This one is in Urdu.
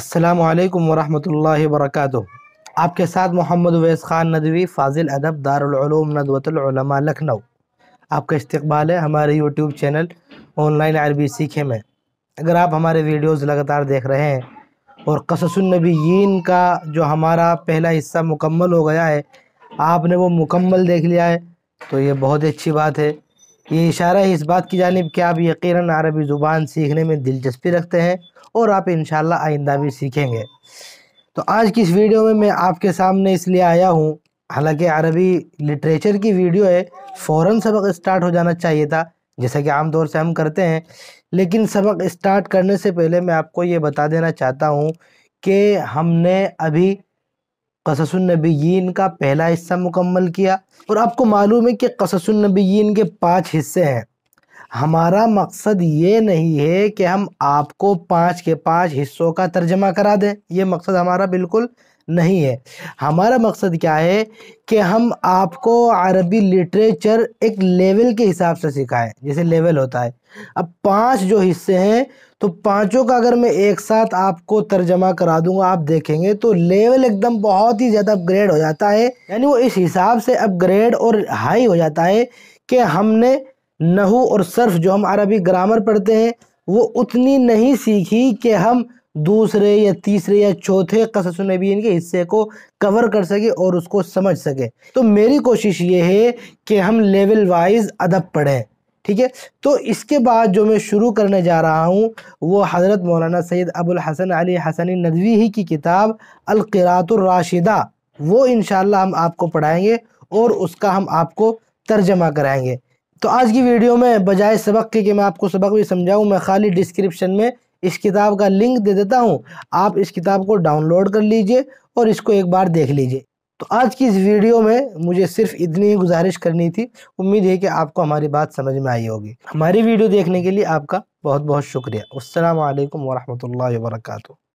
السلام علیکم ورحمۃ اللہ وبرکاتہ آپ کے ساتھ محمد ویس خان ندوی فاضل ادب دارالعلوم ندوۃ العلماء لکھنؤ آپ کا استقبال ہے ہمارے یوٹیوب چینل آن لائن عربی سیکھے میں اگر آپ ہمارے ویڈیوز لگاتار دیکھ رہے ہیں اور قصص النبیین کا جو ہمارا پہلا حصہ مکمل ہو گیا ہے آپ نے وہ مکمل دیکھ لیا ہے تو یہ بہت اچھی بات ہے یہ اشارہ ہے اس بات کی جانب کہ آپ یقیناً عربی زبان سیکھنے میں دلچسپی رکھتے ہیں اور آپ انشاءاللہ آئندہ بھی سیکھیں گے تو آج کی اس ویڈیو میں میں آپ کے سامنے اس لیے آیا ہوں حالانکہ عربی لٹریچر کی ویڈیو ہے فوراً سبق اسٹارٹ ہو جانا چاہیے تھا جیسا کہ عام طور سے ہم کرتے ہیں لیکن سبق اسٹارٹ کرنے سے پہلے میں آپ کو یہ بتا دینا چاہتا ہوں کہ ہم نے ابھی قصص النبیین کا پہلا حصہ مکمل کیا اور آپ کو معلوم ہے کہ قصص النبیین کے پانچ حصے ہیں ہمارا مقصد یہ نہیں ہے کہ ہم آپ کو پانچ کے پانچ حصوں کا ترجمہ کرا دیں یہ مقصد ہمارا بالکل نہیں ہے ہمارا مقصد کیا ہے کہ ہم آپ کو عربی لٹریچر ایک لیول کے حساب سے سکھائیں جیسے لیول ہوتا ہے اب پانچ جو حصے ہیں تو پانچوں کا اگر میں ایک ساتھ آپ کو ترجمہ کرا دوں گا آپ دیکھیں گے تو لیول ایک دم بہت ہی زیادہ اپ گریڈ ہو جاتا ہے یعنی وہ اس حساب سے اپ گریڈ اور ہائی ہو جاتا ہے کہ ہم نے نہو اور صرف جو ہم عربی گرامر پڑھتے ہیں وہ اتنی نہیں سیکھی کہ ہم دوسرے یا تیسرے یا چوتھے قصص نبی کے حصے کو کور کر سکے اور اس کو سمجھ سکے تو میری کوشش یہ ہے کہ ہم لیول وائز ادب پڑھیں ٹھیک ہے تو اس کے بعد جو میں شروع کرنے جا رہا ہوں وہ حضرت مولانا سید ابو الحسن علی حسنی ندوی ہی کی کتاب القرات الراشدہ وہ انشاءاللہ ہم آپ کو پڑھائیں گے اور اس کا ہم آپ کو ترجمہ کرائیں گے تو آج کی ویڈیو میں بجائے سبق کے کہ میں آپ کو سبق بھی سمجھاؤں میں خالی ڈسکرپشن میں اس کتاب کا لنک دے دیتا ہوں آپ اس کتاب کو ڈاؤن لوڈ کر لیجئے اور اس کو ایک بار دیکھ لیجئے تو آج کی اس ویڈیو میں مجھے صرف اتنی ہی گزارش کرنی تھی امید ہے کہ آپ کو ہماری بات سمجھ میں آئی ہوگی ہماری ویڈیو دیکھنے کے لیے آپ کا بہت بہت شکریہ السلام علیکم ورحمۃ اللہ وبرکاتہ